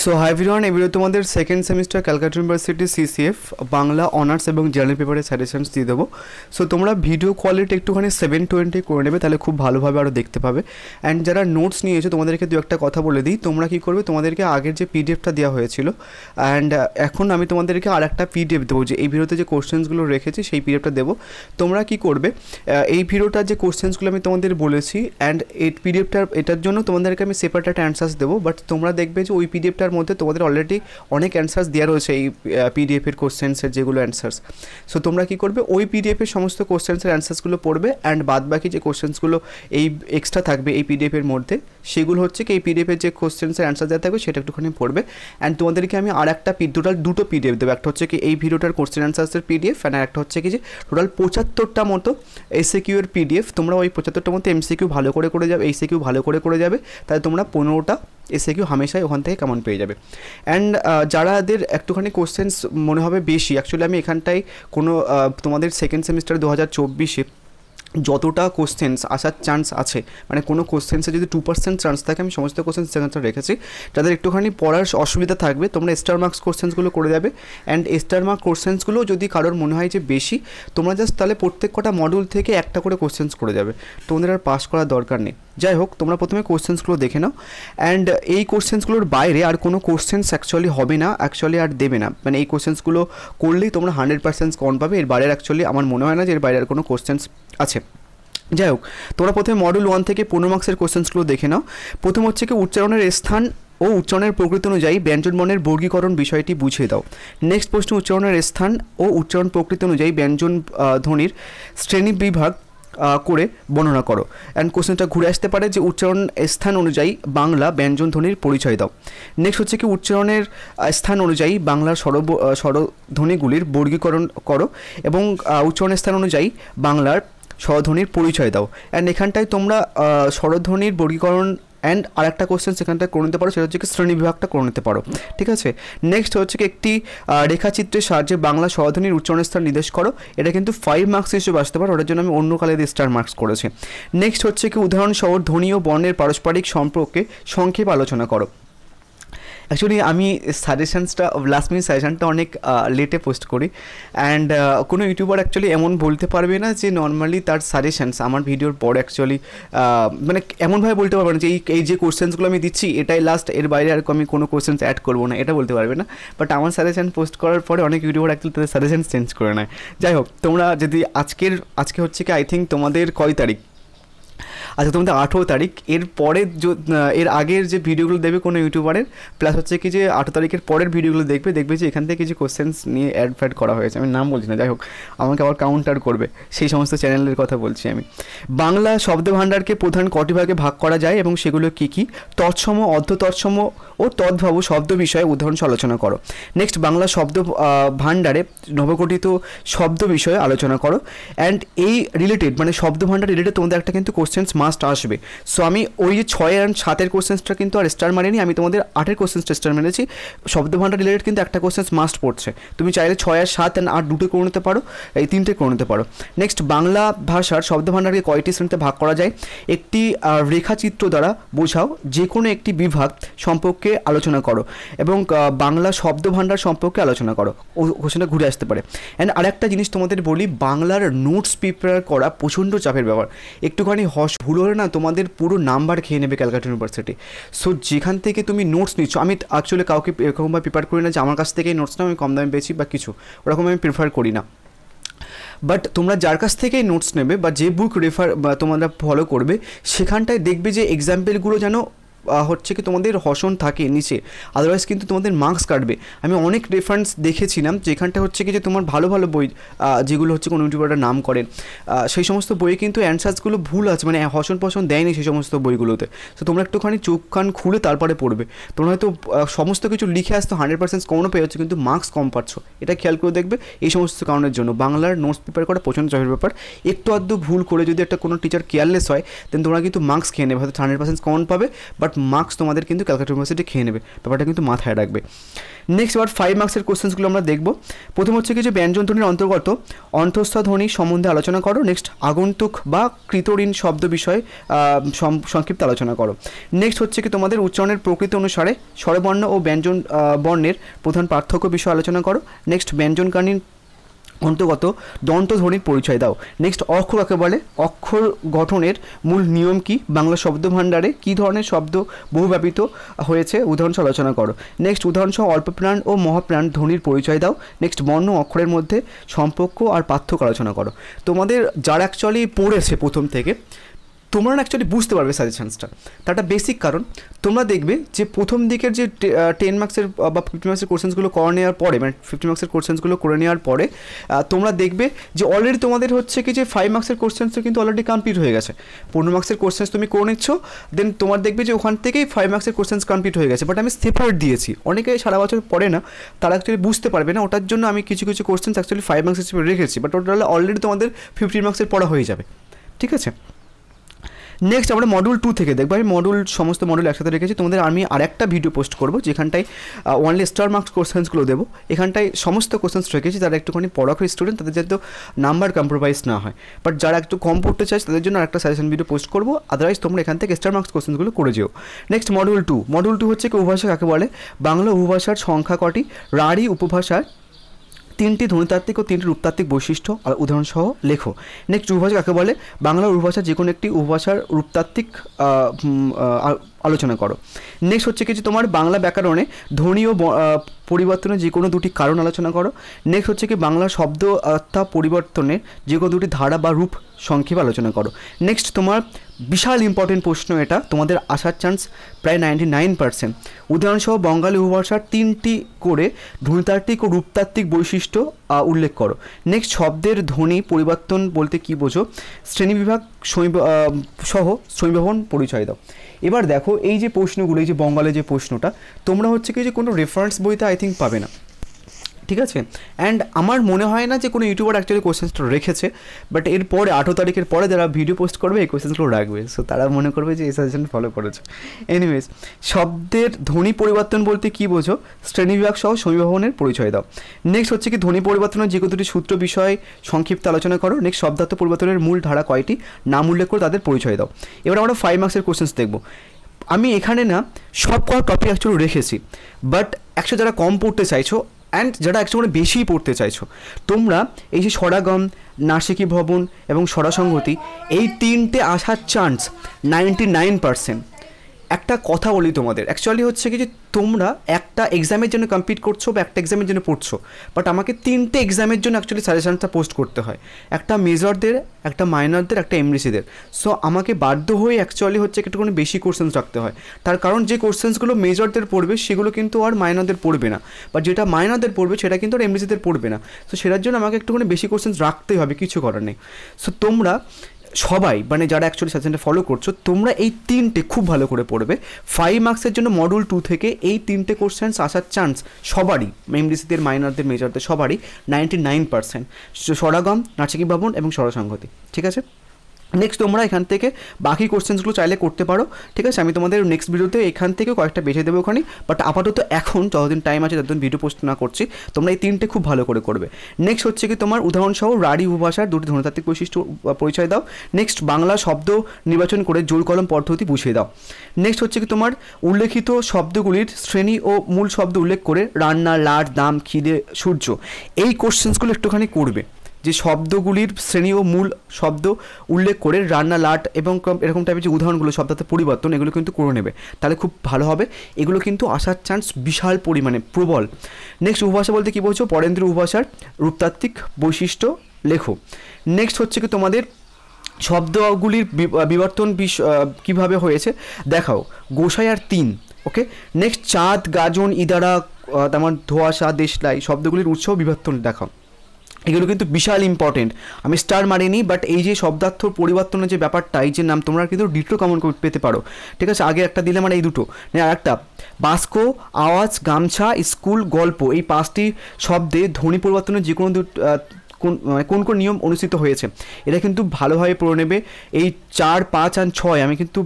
so high ভিডিওয়ান এবারে তোমাদের second semester Calcutta University CCF Bangla honours এবং জার্নাল পেপারের সাজেশনস দিয়ে দেবো সো তোমরা ভিডিও কোয়ালিটি একটুখানি সেভেন টোয়েন্টি করে নেবে তাহলে খুব ভালোভাবে আরও দেখতে পাবে অ্যান্ড যারা নোটস নিয়েছো তোমাদেরকে দু একটা কথা বলে দিই তোমরা কী করবে তোমাদেরকে আগের যে পিডিএফটা দেওয়া হয়েছিল অ্যান্ড এখন আমি তোমাদেরকে আর একটা পিডিএফ দেবো যে এই ভিডিওতে যে কোশ্চেন্সগুলো রেখেছি সেই পিডিএফটা দেবো তোমরা কী করবে এই ভিডিওটার যে কোশ্চেন্সগুলো আমি তোমাদের বলেছি অ্যান্ড এই পিডিএফটার এটার জন্য তোমাদেরকে আমি সেপারেট অ্যান্সার্স দেবো বাট তোমরা দেখবে যে ওই পিডিএফ পিডিএফটার মধ্যে তোমাদের অলরেডি অনেক অ্যান্সার্স দেওয়া রয়েছে এই পিডিএফের কোশ্চেন্সের যেগুলো অ্যান্সার্স সো তোমরা কি করবে ওই পিডিএফের সমস্ত কোশ্চেন্সের অ্যান্সার্সগুলো পড়বে অ্যান্ড বাদ বাকি যে কোশ্চেন্সগুলো এই এক্সট্রা থাকবে এই পিডিএফের মধ্যে সেগুলো হচ্ছে কি এই পিডিএফের যে কোশ্চেন্সের অ্যান্সার দেওয়া থাকবে সেটা একটুখানি পড়বে অ্যান্ড তোমাদেরকে আমি আর একটা দুটো পিডিএফ দেবো একটা হচ্ছে কি এই ভিডিওটার কোশ্চেন অ্যান্সার্সের পিডিএফ অ্যান্ড একটা হচ্ছে কি যে টোটাল পঁচাত্তরটা মতো এসিকিউর পিডিএফ তোমরা ওই পঁচাত্তরটার মতো এমসিকিউ ভালো করে করে যাবে কিউ ভালো করে করে যাবে তাহলে তোমরা পনেরোটা এসে কিউ হামেশাই ওখান থেকে কেমন পেয়ে যাবে অ্যান্ড যারাদের একটুখানি কোশ্চেন্স মনে হবে বেশি অ্যাকচুয়ালি আমি এখানটাই কোনো তোমাদের সেকেন্ড সেমিস্টার দু হাজার চব্বিশে যতটা কোশ্চেন্স আসার চান্স আছে মানে কোনো কোশ্চেন্সে যদি টু পার্সেন্ট চান্স থাকে আমি সমস্ত কোশ্চেন্স অ্যান্সার রেখেছি তাদের একটুখানি পড়ার অসুবিধা থাকবে তোমরা স্টার মার্কস কোশ্চেন্সগুলো করে দেবে অ্যান্ড স্টার মার্ক কোশ্চেন্সগুলো যদি কারোর মনে হয় যে বেশি তোমরা জাস্ট তাহলে প্রত্যেক কটা মডিউল থেকে একটা করে কোশ্চেন্স করে যাবে তোমাদের আর পাস করার দরকার নেই যাই হোক তোমরা প্রথমে কোশ্চেন্সগুলো দেখে নাও অ্যান্ড এই কোশ্চেন্সগুলোর বাইরে আর কোনো কোশ্চেন্স অ্যাকচুয়ালি হবে না অ্যাকচুয়ালি আর দেবে না মানে এই কোশ্চেন্সগুলো করলেই তোমরা হান্ড্রেড পার্সেন্ট কন পাবে এর বাইরে অ্যাকচুয়ালি আমার মনে হয় না যে এর বাইরে আর কোনো কোশ্চেন্স আছে আচ্ছা, যাই হোক তোমরা প্রথমে মডেল ওয়ান থেকে পনেরো মার্ক্সের কোশ্চেন্সগুলো দেখে নাও প্রথম হচ্ছে কি উচ্চারণের স্থান ও উচ্চারণের প্রকৃতি অনুযায়ী ব্যঞ্জনবর্ণের বর্গীকরণ বিষয়টি বুঝিয়ে দাও নেক্সট প্রশ্ন উচ্চারণের স্থান ও উচ্চারণ প্রকৃতি অনুযায়ী ব্যঞ্জন ধ্বনির শ্রেণী বিভাগ করে বর্ণনা করো অ্যান্ড কোশ্চেনটা ঘুরে আসতে পারে যে উচ্চারণ স্থান অনুযায়ী বাংলা ব্যঞ্জন ধ্বনির পরিচয় দাও নেক্সট হচ্ছে কি উচ্চারণের স্থান অনুযায়ী বাংলার স্বর স্বরধ্বনিগুলির বর্গীকরণ করো এবং উচ্চারণের স্থান অনুযায়ী বাংলার স্বরধ্বনির পরিচয় দাও অ্যান্ড এখানটায় তোমরা স্বরধ্বনির বর্গীকরণ অ্যান্ড আরেকটা কোশ্চেন সেখানটায় করে নিতে পারো সেটা হচ্ছে কি শ্রেণী বিভাগটা করে নিতে পারো ঠিক আছে নেক্সট হচ্ছে কি একটি রেখাচিত্রের সাহায্যে বাংলা স্বরধ্বনির উচ্চারণের স্থান নির্দেশ করো এটা কিন্তু ফাইভ মার্কস হিসেবে আসতে পারো ওটার জন্য আমি অন্য কালে দিয়ে স্টার মার্কস করেছি নেক্সট হচ্ছে কি উদাহরণ সহ ধ্বনি ও বর্ণের পারস্পরিক সম্পর্কে সংক্ষেপ আলোচনা করো অ্যাকচুয়ালি আমি সাজেশানসটা লাস্ট মিনিট সাজেশানটা অনেক লেটে পোস্ট করি অ্যান্ড কোনো ইউটিউবার অ্যাকচুয়ালি এমন বলতে পারবে না যে নর্মালি তার সাজেশানস আমার ভিডিওর পর অ্যাকচুয়ালি মানে এমনভাবে বলতে পারবে না যে এই এই যে কোশ্চেন্সগুলো আমি দিচ্ছি এটাই লাস্ট এর বাইরে আর আমি কোনো কোশ্চেন্স অ্যাড করবো না এটা বলতে পারবে না বাট আমার সাজেশান পোস্ট করার পরে অনেক ইউটিউবার অ্যাকচুয়ালি তাদের সাজেশান চেঞ্জ করে নেয় যাই হোক তোমরা যদি আজকের আজকে হচ্ছে কি আই থিঙ্ক তোমাদের কয় তারিখ আজকে আচ্ছা, তোমাদের আঠেরো তারিখ এর পরের এর আগের যে ভিডিওগুলো দেবে কোনো ইউটিউবারের প্লাস হচ্ছে কি যে আঠেরো তারিখের পরের ভিডিওগুলো দেখবে দেখবে যে এখান থেকে কিছু কোশ্চেন্স নিয়ে অ্যাড ফ্যাড করা হয়েছে আমি নাম বলছি না যাই হোক আমাকে আবার কাউন্টার করবে সেই সমস্ত চ্যানেলের কথা বলছি আমি বাংলা শব্দভাণ্ডারকে প্রধান কটি ভাগে ভাগ করা যায় এবং সেগুলো কি কি তৎসম অর্ধ তৎসম ও তদ্ভাব শব্দ বিষয়ে উদাহরণ আলোচনা করো নেক্সট বাংলা শব্দ ভাণ্ডারে নবগঠিত শব্দ বিষয়ে আলোচনা করো অ্যান্ড এই রিলেটেড মানে শব্দ ভাণ্ডার রিলেটেড তোমাদের একটা কিন্তু কোশ্চেন্স মাস্ট আসবে সো আমি ওই যে ছয় অ্যান্ড সাতের কোশ্চেন্সটা কিন্তু আর স্টার মারিনি আমি তোমাদের আটের কোশ্চেন্সটা স্টার মেরেছি শব্দ ভাণ্ডার রিলেটেড কিন্তু একটা কোশ্চেন্স মাস্ট পড়ছে তুমি চাইলে ছয় আর সাত অ্যান্ড আট দুটো করে নিতে পারো এই তিনটে করে নিতে পারো নেক্সট বাংলা ভাষার শব্দ ভাণ্ডারকে কয়টি শ্রেণীতে ভাগ করা যায় একটি রেখাচিত্র দ্বারা বোঝাও যে কোনো একটি বিভাগ সম্পর্কে আলোচনা করো এবং বাংলা শব্দ ভাণ্ডার সম্পর্কে আলোচনা করো ও কোশ্চেনটা ঘুরে আসতে পারে অ্যান্ড আরেকটা জিনিস তোমাদের বলি বাংলার নোটস প্রিপেয়ার করা প্রচণ্ড চাপের ব্যাপার একটুখানি হস ভুল ভুল হলে না তোমাদের পুরো নাম্বার খেয়ে নেবে ক্যালকাটা ইউনিভার্সিটি সো যেখান থেকে তুমি নোটস নিচ্ছ আমি অ্যাকচুয়ালি কাউকে এরকমভাবে প্রিপেয়ার করি না যে আমার কাছ থেকে নোটস না আমি কম দামে পেয়েছি বা কিছু ওরকম আমি প্রিফার করি না বাট তোমরা যার কাছ থেকেই নোটস নেবে বা যে বুক রেফার বা তোমরা ফলো করবে সেখানটায় দেখবে যে এক্সাম্পলগুলো যেন হচ্ছে কি তোমাদের হসন থাকে নিচে আদারওয়াইজ কিন্তু তোমাদের মার্কস কাটবে আমি অনেক রেফারেন্স দেখেছিলাম যেখানটা হচ্ছে কি যে তোমার ভালো ভালো বই যেগুলো হচ্ছে কোনো ইউটিউবারটা নাম করেন সেই সমস্ত বইয়ে কিন্তু অ্যান্সার্সগুলো ভুল আছে মানে হসন পসন দেয়নি সেই সমস্ত বইগুলোতে তো তোমরা একটুখানি চোখ কান খুলে তারপরে পড়বে তোমরা হয়তো সমস্ত কিছু লিখে আসতো হান্ড্রেড পার্সেন্ট কমনও পেয়ে যাচ্ছে কিন্তু মার্কস কম পাচ্ছ এটা খেয়াল করে দেখবে এই সমস্ত কারণের জন্য বাংলার নোটস প্রিপেয়ার করা প্রচণ্ড চাপের ব্যাপার একটু আধটু ভুল করে যদি একটা কোনো টিচার কেয়ারলেস হয় দেন তোমরা কিন্তু মার্কস খেয়ে নেবে হয়তো হান্ড্রেড পার্সেন্ট কমন পাবে বাট মার্কস তোমাদের কিন্তু ক্যালকাটা ইউনিভার্সিটি খেয়ে নেবে ব্যাপারটা কিন্তু মাথায় রাখবে নেক্সট এবার ফাইভ মার্কসের কোশ্চেন্সগুলো আমরা দেখব প্রথম হচ্ছে কিছু ব্যঞ্জন ব্যঞ্জনধ্বনির অন্তর্গত অন্তঃস্থধ্বনি সম্বন্ধে আলোচনা করো নেক্সট আগন্তুক বা কৃতঋণ শব্দ বিষয়ে সংক্ষিপ্ত আলোচনা করো নেক্সট হচ্ছে কি তোমাদের উচ্চারণের প্রকৃতি অনুসারে স্বরবর্ণ ও ব্যঞ্জন বর্ণের প্রধান পার্থক্য বিষয়ে আলোচনা করো নেক্সট ব্যঞ্জনকালীন অন্তর্গত দন্তধ্বনির পরিচয় দাও নেক্সট অক্ষর কাকে বলে অক্ষর গঠনের মূল নিয়ম কি বাংলা শব্দ ভাণ্ডারে কী ধরনের শব্দ বহুব্যাপিত হয়েছে উদাহরণসহ আলোচনা করো নেক্সট উদাহরণসহ অল্পপ্রাণ ও মহাপ্রাণ ধ্বনির পরিচয় দাও নেক্সট বর্ণ অক্ষরের মধ্যে সম্পর্ক আর পার্থক্য আলোচনা করো তোমাদের যারা অ্যাকচুয়ালি পড়েছে প্রথম থেকে তোমরা না অ্যাকচুয়ালি বুঝতে পারবে সাজেশানসটা তার একটা বেসিক কারণ তোমরা দেখবে যে প্রথম দিকের যে টেন মার্কসের বা ফিফটি মার্কসের কোশ্চেন্সগুলো করে নেওয়ার পরে মানে ফিফটি মার্কসের কোশ্চেন্সগুলো করে নেওয়ার পরে তোমরা দেখবে যে অলরেডি তোমাদের হচ্ছে কি যে ফাইভ মার্কসের কোশ্চেন্স তো কিন্তু অলরেডি কমপ্লিট হয়ে গেছে পনেরো মার্কসের কোশ্চেন্স তুমি করে নিচ্ছ দেন তোমার দেখবে যে ওখান থেকেই ফাইভ মার্কসের কোশ্চেন্স কমপ্লিট হয়ে গেছে বাট আমি সেপারেট দিয়েছি অনেকে সারা বছর পড়ে না তারা অ্যাকচুয়ালি বুঝতে পারবে না ওটার জন্য আমি কিছু কিছু কোশ্চেন্স অ্যাকচুয়ালি ফাইভ মার্কস হিসেবে রেখেছি বাট ওটা অলরেডি তোমাদের ফিফটি মার্কসের পড়া হয়ে যাবে ঠিক আছে নেক্সট আমরা মডুল টু থেকে দেখবো আমি মডুল সমস্ত মডুল একসাথে রেখেছি তোমাদের আমি আর একটা ভিডিও পোস্ট করবো যেখানটায় ওয়ানলি স্টার মার্কস কোশ্চেন্সগুলো দেবো এখানটায় সমস্ত কোশ্চেন্স রেখেছি যারা একটুখানি পড়াখড়ি স্টুডেন্ট তাদের যাতে নাম্বার কম্প্রোমাইজ না হয় বাট যারা একটু কম পড়তে চাইছে তাদের জন্য একটা সাজেশন ভিডিও পোস্ট করবো আদারওয়াইজ তোমরা এখান থেকে স্টার মার্কস কোশ্চেন্সগুলো করে যেও next module two module two হচ্ছে কি উপভাষা কাকে বলে বাংলা উপভাষার সংখ্যা কটি রাঢ়ি উপভাষার তিনটি ধ্বনিতাত্ত্বিক ও তিনটি রূপতাত্ত্বিক বৈশিষ্ট্য আর উদাহরণসহ লেখো নেক্সট উপভাষা কাকে বলে বাংলা উপভাষা যে কোনো একটি উপভাষার রূপতাত্ত্বিক আলোচনা করো নেক্সট হচ্ছে কিছু তোমার বাংলা ব্যাকরণে ধ্বনি ও পরিবর্তনের যে কোনো দুটি কারণ আলোচনা করো নেক্সট হচ্ছে কি বাংলা শব্দ অর্থাৎ পরিবর্তনের যে কোনো দুটি ধারা বা রূপ সংক্ষেপ আলোচনা করো নেক্সট তোমার বিশাল ইম্পর্টেন্ট প্রশ্ন এটা তোমাদের আসার চান্স প্রায় নাইনটি নাইন পার্সেন্ট উদাহরণসহ বঙ্গালী উপভাষার তিনটি করে ধ্বনিতাত্ত্বিক ও রূপতাত্ত্বিক বৈশিষ্ট্য উল্লেখ করো নেক্সট শব্দের ধ্বনি পরিবর্তন বলতে কি বোঝো শ্রেণীবিভাগ সহ শ্রমীভবন পরিচয় দাও এবার দেখো এই যে প্রশ্নগুলো এই যে বঙ্গালে যে প্রশ্নটা তোমরা হচ্ছে কি যে কোনো রেফারেন্স বইতে আই থিঙ্ক পাবে না ঠিক আছে অ্যান্ড আমার মনে হয় না যে কোনো ইউটিউবার অ্যাকচুয়ালি কোয়েশ্চেন্সটা রেখেছে বাট এরপরে আঠেরো তারিখের পরে যারা ভিডিও পোস্ট করবে এই কোশ্চেন্সগুলো রাখবে সো তারা মনে করবে যে এই সাজেশন ফলো করেছে এনিওয়েজ শব্দের ধ্বনি পরিবর্তন বলতে কী বোঝো শ্রেণী বিভাগ সহ সমীভবনের পরিচয় দাও নেক্সট হচ্ছে কি ধ্বনি পরিবর্তনের যে দুটি সূত্র বিষয়ে সংক্ষিপ্ত আলোচনা করো নেক্সট শব্দার্থ পরিবর্তনের মূল ধারা কয়টি নাম উল্লেখ করে তাদের পরিচয় দাও এবার আমরা ফাইভ মার্কসের কোয়েশ্চেন্স দেখবো আমি এখানে না সব কটা টপিক অ্যাকচুয়ালি রেখেছি বাট একশো যারা কম পড়তে চাইছো অ্যান্ড যারা একসঙ্গে বেশি পড়তে চাইছো তোমরা এই যে সরাগম নাসিকী ভবন এবং সরাসংহতি এই তিনটে আসার চান্স নাইনটি নাইন পারসেন্ট একটা কথা বলি তোমাদের অ্যাকচুয়ালি হচ্ছে কি যে তোমরা একটা এক্সামের জন্য কমপ্লিট করছো বা একটা এক্সামের জন্য পড়ছো বাট আমাকে তিনটে এক্সামের জন্য অ্যাকচুয়ালি সাজেশানটা পোস্ট করতে হয় একটা মেজরদের একটা মাইনরদের একটা এমডিসিদের সো আমাকে বাধ্য হয়ে অ্যাকচুয়ালি হচ্ছে একটুখানি বেশি কোশ্চেন্স রাখতে হয় তার কারণ যে কোশ্চেন্সগুলো মেজরদের পড়বে সেগুলো কিন্তু আর মাইনরদের পড়বে না বা যেটা মাইনরদের পড়বে সেটা কিন্তু আর এমডিসিদের পড়বে না সো সেটার জন্য আমাকে একটুখানি বেশি কোশ্চেন্স রাখতেই হবে কিছু করার নেই সো তোমরা সবাই মানে যারা অ্যাকচুয়ালি সেশনটা ফলো করছো তোমরা এই তিনটে খুব ভালো করে পড়বে ফাইভ মার্কসের জন্য মডুল টু থেকে এই তিনটে কোশ্চেন্স আসার চান্স সবারই এমডিসিদের মাইনারদের মেজরদের সবারই নাইনটি নাইন পার্সেন্ট সরাগম নাচিকি ভবন এবং সরসংহতি ঠিক আছে নেক্সট তোমরা এখান থেকে বাকি কোশ্চেন্সগুলো চাইলে করতে পারো ঠিক আছে আমি তোমাদের নেক্সট ভিডিওতে এখান থেকে কয়েকটা বেছে দেবো ওখানে বাট আপাতত এখন যতদিন টাইম আছে ততদিন ভিডিও পোস্ট না করছি তোমরা এই তিনটে খুব ভালো করে করবে নেক্সট হচ্ছে কি তোমার উদাহরণসহ রাঢ়ী উপভাষার দুটি ধনতাত্ত্বিক বৈশিষ্ট্য পরিচয় দাও নেক্সট বাংলা শব্দ নির্বাচন করে জোর কলম পদ্ধতি বুঝিয়ে দাও নেক্সট হচ্ছে কি তোমার উল্লেখিত শব্দগুলির শ্রেণী ও মূল শব্দ উল্লেখ করে রান্না লাট দাম খিদে সূর্য এই কোশ্চেন্সগুলো একটুখানি করবে যে শব্দগুলির শ্রেণী ও মূল শব্দ উল্লেখ করে রান্না লাট এবং এরকম টাইপের যে উদাহরণগুলো শব্দাতে পরিবর্তন এগুলো কিন্তু করে নেবে তাহলে খুব ভালো হবে এগুলো কিন্তু আসার চান্স বিশাল পরিমাণে প্রবল নেক্সট উপভাষা বলতে কী বলছো পরেন্দ্র উপভাষার রূপতাত্ত্বিক বৈশিষ্ট্য লেখো নেক্সট হচ্ছে কি তোমাদের শব্দগুলির বিবর্তন কিভাবে হয়েছে দেখাও গোসাই আর তিন ওকে নেক্সট চাঁদ গাজন ইদারা তেমন ধোয়াশা দেশলাই শব্দগুলির উৎসাহ বিবর্তন দেখাও এগুলো কিন্তু বিশাল ইম্পর্টেন্ট আমি স্টার মারিনি বাট এই যে শব্দার্থ পরিবর্তনের যে ব্যাপারটা এই যে নাম তোমরা কিন্তু ডিট্রো কমন পেতে পারো ঠিক আছে আগে একটা দিলে মানে এই দুটো আর একটা বাস্কো আওয়াজ গামছা স্কুল গল্প এই পাঁচটি শব্দে ধ্বনি পরিবর্তনের যে কোনো কোন মানে কোন কোন নিয়ম অনুষ্ঠিত হয়েছে এটা কিন্তু ভালোভাবে পড়ে নেবে এই চার পাঁচ আর ছয় আমি কিন্তু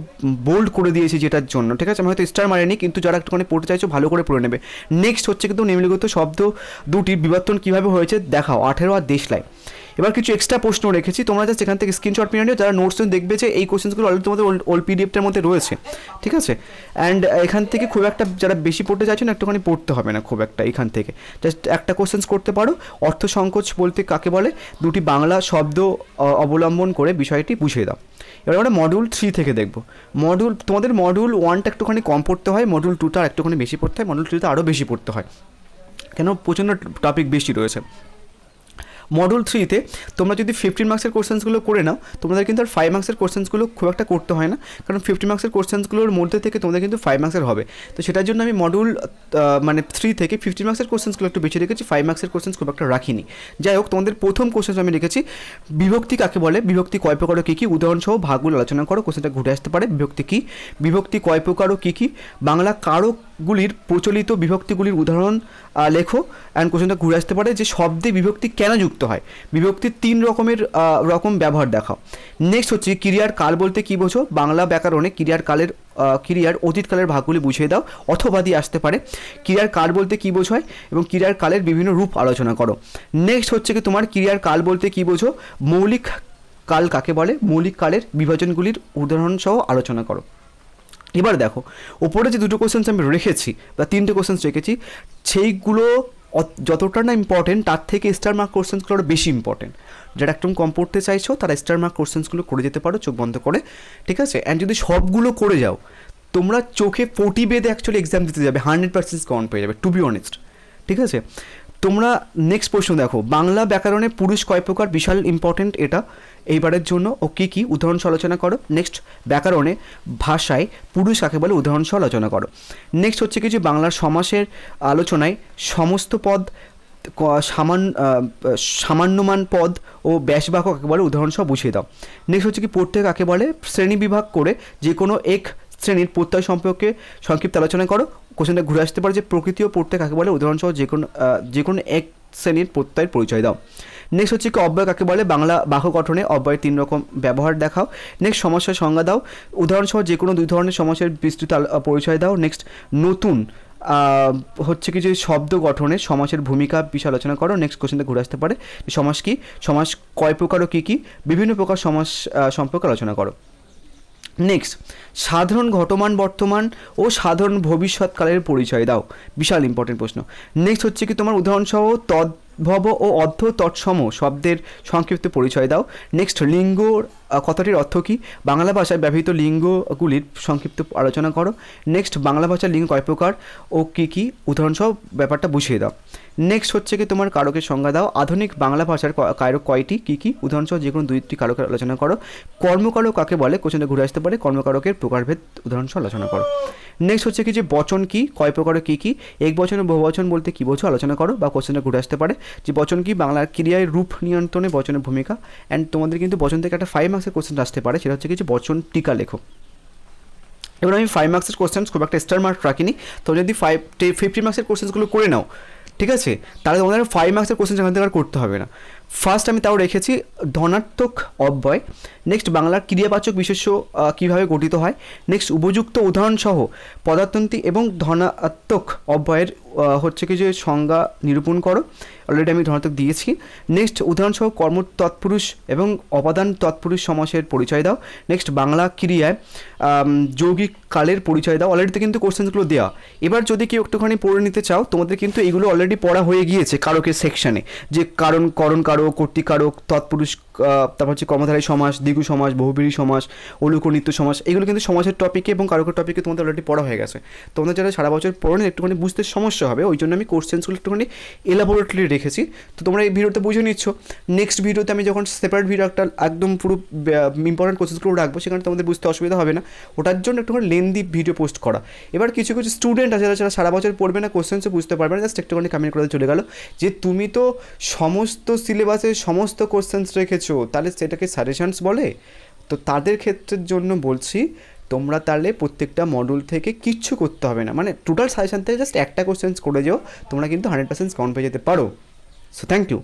বোল্ড করে দিয়েছি যেটার জন্য ঠিক আছে আমি হয়তো স্টার মারিনি কিন্তু যারা একটুখানি পড়তে চাইছো ভালো করে পড়ে নেবে নেক্সট হচ্ছে কিন্তু নিম্নলিখিত শব্দ দুটির বিবর্তন কীভাবে হয়েছে দেখাও আঠেরো আর দেশলাই এবার কিছু এক্সট্রা প্রশ্ন রেখেছি তোমরা জাস্ট এখান থেকে স্ক্রিনশট নিয়ে নিও যারা নোটস দেখবে যে এই কোশ্চেনগুলো অলরেডি তোমাদের ওল্ড পিডিএফটার মধ্যে রয়েছে ঠিক আছে অ্যান্ড এখান থেকে খুব একটা যারা বেশি পড়তে চাইছেন একটুখানি পড়তে হবে না খুব একটা এখান থেকে জাস্ট একটা কোশ্চেন্স করতে পারো অর্থ সংকোচ বলতে কাকে বলে দুটি বাংলা শব্দ অবলম্বন করে বিষয়টি বুঝিয়ে দাও এবার আমরা মডিউল থ্রি থেকে দেখব মডিউল তোমাদের মডিউল ওয়ানটা একটুখানি কম পড়তে হয় মডিউল টুটা একটুখানি বেশি পড়তে হয় মডিউল থ্রিতে আরও বেশি পড়তে হয় কেন প্রচণ্ড টপিক বেশি রয়েছে মডুল থ্রিতে তোমরা যদি ফিফটিন মার্কসের কোশ্চেন্সগুলো করে নাও তোমাদের কিন্তু আর ফাইভ মার্কসের কোশ্চেন্সগুলো খুব একটা করতে হয় না কারণ ফিফটি মার্কসের কোশ্চেন্সগুলোর মধ্যে থেকে তোমাদের কিন্তু ফাইভ মার্কসের হবে তো সেটার জন্য আমি মডুল মানে থ্রি থেকে ফিফটি মার্কসের কোশ্চেন্সগুলো একটু বেছে রেখেছি ফাইভ মার্কসের কোশ্চেন্স খুব একটা রাখিনি যাই হোক তোমাদের প্রথম কোশ্চেন্স আমি রেখেছি বিভক্তি কাকে বলে বিভক্তি কয় প্রকার কী কী উদাহরণসহ ভাগগুলো আলোচনা করো কোশ্চেনটা ঘুরে আসতে পারে বিভক্তি কী বিভক্তি কয় প্রকার কী কী বাংলা কারো গুলির প্রচলিত বিভক্তিগুলির উদাহরণ লেখো অ্যান্ড কোশ্চেনটা ঘুরে আসতে পারে যে শব্দে বিভক্তি কেন যুক্ত হয় বিভক্তির তিন রকমের রকম ব্যবহার দেখাও নেক্সট হচ্ছে ক্রিয়ার কাল বলতে কী বোঝো বাংলা ব্যাকরণে ক্রিয়ার কালের ক্রিয়ার অতীতকালের ভাগগুলি বুঝিয়ে দাও অথবা দিয়ে আসতে পারে ক্রিয়ার কাল বলতে কী বোঝায় এবং ক্রিয়ার কালের বিভিন্ন রূপ আলোচনা করো নেক্সট হচ্ছে কি তোমার ক্রিয়ার কাল বলতে কী বোঝো মৌলিক কাল কাকে বলে মৌলিক কালের বিভাজনগুলির উদাহরণসহ আলোচনা করো এবার দেখো ওপরে যে দুটো কোশ্চেন্স আমি রেখেছি বা তিনটে কোশ্চেন্স রেখেছি সেইগুলো যতটা না ইম্পর্টেন্ট তার থেকে স্টার মার্ক কোশ্চেন্সগুলো আরও বেশি ইম্পর্টেন্ট যারা একদম কম পড়তে চাইছো তারা স্টার মার্ক কোশ্চেন্সগুলো করে যেতে পারো চোখ বন্ধ করে ঠিক আছে অ্যান্ড যদি সবগুলো করে যাও তোমরা চোখে ফোর্টি বেদে অ্যাকচুয়ালি এক্সাম দিতে যাবে হান্ড্রেড পার্সেন্ট কাউন্ট পেয়ে যাবে টু বি অনেস্ট ঠিক আছে তোমরা নেক্সট প্রশ্ন দেখো বাংলা ব্যাকরণে পুরুষ কয় প্রকার বিশাল ইম্পর্টেন্ট এটা এইবারের জন্য ও কী কী উদাহরণ আলোচনা করো নেক্সট ব্যাকরণে ভাষায় পুরুষ কাকে বলে উদাহরণ আলোচনা করো নেক্সট হচ্ছে কিছু বাংলার সমাসের আলোচনায় সমস্ত পদ সামান্য সামান্যমান পদ ও ব্যাসবাক্য কাকে বলে উদাহরণ বুঝিয়ে দাও নেক্সট হচ্ছে কি পড়তে কাকে বলে শ্রেণীবিভাগ করে যে কোনো এক শ্রেণীর প্রত্যয় সম্পর্কে সংক্ষিপ্ত আলোচনা করো কোশ্চেনটা ঘুরে আসতে পারে যে প্রকৃতি ও প্রত্যয় কাকে বলে উদাহরণসহ যে কোনো যে কোনো এক শ্রেণীর প্রত্যয়ের পরিচয় দাও নেক্সট হচ্ছে কি অব্যয় কাকে বলে বাংলা বাক্য গঠনে অব্যয়ের তিন রকম ব্যবহার দেখাও নেক্সট সমস্যার সংজ্ঞা দাও উদাহরণসহ যে কোনো দুই ধরনের সমস্যার বিস্তৃত পরিচয় দাও নেক্সট নতুন হচ্ছে কি যে শব্দ গঠনে সমাজের ভূমিকা বিষয় আলোচনা করো নেক্সট কোশ্চেনটা ঘুরে আসতে পারে সমাজ কি সমাজ কয় প্রকার ও কী কী বিভিন্ন প্রকার সমাজ সম্পর্কে আলোচনা করো নেক্সট সাধারণ ঘটমান বর্তমান ও সাধারণ ভবিষ্যৎকালের পরিচয় দাও বিশাল ইম্পর্টেন্ট প্রশ্ন নেক্সট হচ্ছে কি তোমার উদাহরণসহ তদ্ভব ও অর্ধ তৎসম শব্দের সংক্ষিপ্ত পরিচয় দাও নেক্সট লিঙ্গ কথাটির অর্থ কী বাংলা ভাষায় ব্যবহৃত লিঙ্গগুলির সংক্ষিপ্ত আলোচনা করো নেক্সট বাংলা ভাষার লিঙ্গ কয় প্রকার ও কী কী উদাহরণসহ ব্যাপারটা বুঝিয়ে দাও নেক্সট হচ্ছে কি তোমার কারকের সংজ্ঞা দাও আধুনিক বাংলা ভাষার কারক কয়টি কী কী উদাহরণসহ যে কোনো দুইটি কারকের আলোচনা করো কর্মকারক কাকে বলে কোশ্চেনটা ঘুরে আসতে পারে কর্মকারকের প্রকারভেদ উদাহরণসহ আলোচনা করো নেক্সট হচ্ছে কি যে বচন কী কয় প্রকার কী কী এক বচন ও বহু বচন বলতে কী বোঝো আলোচনা করো বা কোশ্চেনে ঘুরে আসতে পারে যে বচন কী বাংলার ক্রিয়ায় রূপ নিয়ন্ত্রণে বচনের ভূমিকা অ্যান্ড তোমাদের কিন্তু বচন থেকে একটা ফাইভ মার্কসের কোশ্চেনটা আসতে পারে সেটা হচ্ছে কিছু বচন টিকা লেখো এবার আমি ফাইভ মার্কসের কোশ্চেন খুব একটা স্টার মার্ক রাখিনি তো যদি ফাইভ ফিফটি মার্কসের কোশ্চেন্সগুলো করে নাও ঠিক আছে তাহলে তোমাদের ফাইভ মার্কসের কোশ্চেন সেখান থেকে আর করতে হবে না ফার্স্ট আমি তাও রেখেছি ধনাত্মক অব্যয় নেক্সট বাংলার ক্রিয়াবাচক বিশেষ্য কীভাবে গঠিত হয় নেক্সট উপযুক্ত উদাহরণসহ পদার্থনীতি এবং ধনাত্মক অব্যয়ের হচ্ছে কি যে সংজ্ঞা নিরূপণ করো অলরেডি আমি ধনাত্মক দিয়েছি নেক্সট উদাহরণসহ কর্ম তৎপুরুষ এবং অপাদান তৎপুরুষ সমাসের পরিচয় দাও নেক্সট বাংলা ক্রিয়ায় যৌগিক কালের পরিচয় দাও অলরেডি কিন্তু কোশ্চেনগুলো দেওয়া এবার যদি কেউ একটুখানি পড়ে নিতে চাও তোমাদের কিন্তু এগুলো অলরেডি পড়া হয়ে গিয়েছে কারকের সেকশানে যে কারণ করণ কারণ কারক কর্তৃকারক তৎপুরুষ তারপর হচ্ছে কর্মধারী সমাস সমাজ সমাস বহুবীরী সমাস অলুকনিত্য সমাস এগুলো কিন্তু সমাজের টপিকে এবং কারকের টপিকে তোমাদের অলরেডি পড়া হয়ে গেছে তোমাদের যারা সারা বছর পড়েন একটুখানি বুঝতে সমস্যা হবে ওই জন্য আমি কোশ্চেন্সগুলো একটুখানি এলাবোরেটলি রেখেছি তো তোমরা এই ভিডিওতে বুঝে নিচ্ছ নেক্সট ভিডিওতে আমি যখন সেপারেট ভিডিও একটা একদম পুরো ইম্পর্টেন্ট কোশ্চেন্সগুলো রাখবো সেখানে তোমাদের বুঝতে অসুবিধা হবে না ওটার জন্য একটুখানি লেন্দি ভিডিও পোস্ট করা এবার কিছু কিছু স্টুডেন্ট আছে যারা সারা বছর পড়বে না কোশ্চেন্সও বুঝতে পারবে না জাস্ট একটুখানি কমেন্ট করে চলে গেল যে তুমি তো সমস্ত সিলেবাসে সমস্ত কোশ্চেন্স রেখেছো করেছো তাহলে সেটাকে সাজেশানস বলে তো তাদের ক্ষেত্রের জন্য বলছি তোমরা তাহলে প্রত্যেকটা মডুল থেকে কিচ্ছু করতে হবে না মানে টোটাল সাজেশান থেকে জাস্ট একটা কোশ্চেন্স করে যেও তোমরা কিন্তু হান্ড্রেড পার্সেন্ট কাউন্ট পেয়ে যেতে পারো সো থ্যাংক ইউ